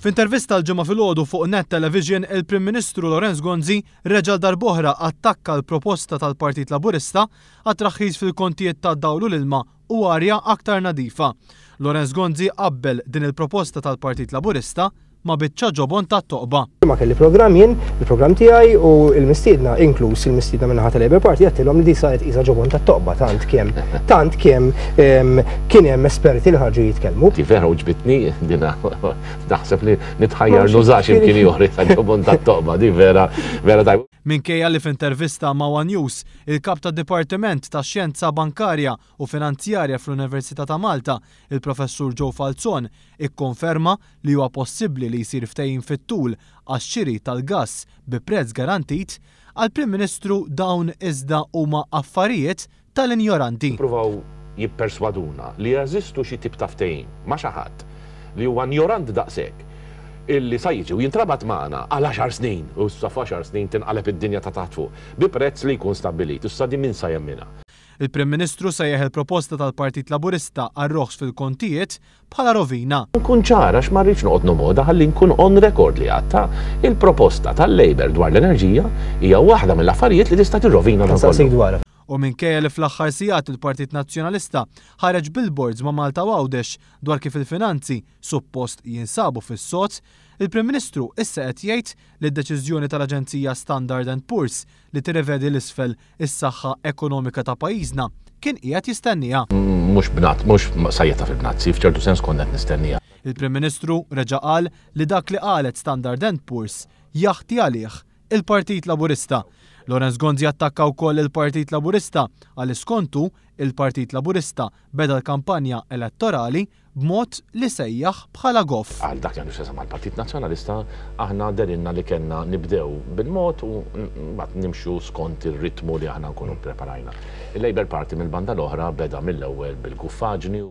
F'intervista l-ġimgħa filgħodu fuq Net Television, il-Prim Ministru Lorenz Gonzi reġal darboħra attakka l-proposta tal-Partit Laburista għat-traħħiż fil-kontijiet ta' dawlu l-ilma u għarja aktar nadifa. Lorenz Gonzi qabbel din il-proposta tal-Partit Laburista ma bitċa ġobon ta' toqba. Ma kelli program jien, il-program tiegħi u l-mistiedna, inkluż il-mistiedna minna ħata Labour Party, għattilhom li di saret iza ġobon ta' toqba tant kemm tant kemm kien hemm esperti li ħarġu jitkellmu. Ti vera uġbitni dina naħseb li nitħajjar nużax imkien joħri ta' ġobon ta' toqba, di vera vera tajba. Minkejja li f'intervista ma' One News, il-kap ta' Dipartiment ta' Xjenza Bankarja u Finanzjarja fl-Università ta' Malta, il-professur Joe Falzon, ikkonferma li huwa possibbli li jsir ftejn fit-tul għax-xiri tal-gass bi prezz garantit għal Prim Ministru dawn iżda huma affarijiet tal-injoranti. Pruvaw jipperswaduna li jazistu xi tip ta' ftehim ma' xi ħadd li huwa njorant daqshekk illi sajġi u jintrabat maħna għal 10 snin u s-saf 10 snin tinqaleb id-dinja ta' taħtfu bi prezz li jkun stabilit u s-sadi minn sajemmina. Il-Prim Ministru sejjeħ il-proposta tal-Partit Laburista għarroħs fil-kontijiet bħala rovina. Nkun ċara x'marriċ noqgħod moda ħalli nkun on record li għatta il-proposta tal-Labor dwar l-enerġija hija waħda mill-affarijiet li tista' tirrovina dan U minkejja li fl-aħħar sigħat il-Partit Nazzjonalista ħareġ billboards ma' Malta Għawdex dwar kif il-finanzi suppost jinsabu fis-sot, il-Prim Ministru issa qed jgħid li d-deċiżjoni tal-Aġenzija Standard and Poor's li tirrevedi l-isfel is-saħħa ekonomika ta' pajjiżna kien qiegħed jistennija. Mhux bnat, mhux sajjeta fil-bnazzi, f'ċertu sens kont qed nistennija. Il-Prim Ministru reġa' qal li dak li qalet Standard and Poor's jaħti għalih il-Partit Laburista Lorenz Gonzi attakka wkoll il-Partit Laburista għal iskontu il-Partit Laburista beda l-kampanja elettorali b'mod li sejjaħ bħala goff. Għal dak jandu xesam għal Partit Nazjonalista aħna derinna li kena nibdew bil-mod u bat nimxu skont il-ritmu li aħna nkunu preparajna. Il-Labor Party mill-banda l-oħra beda mill-ewwel bil-kuffaġni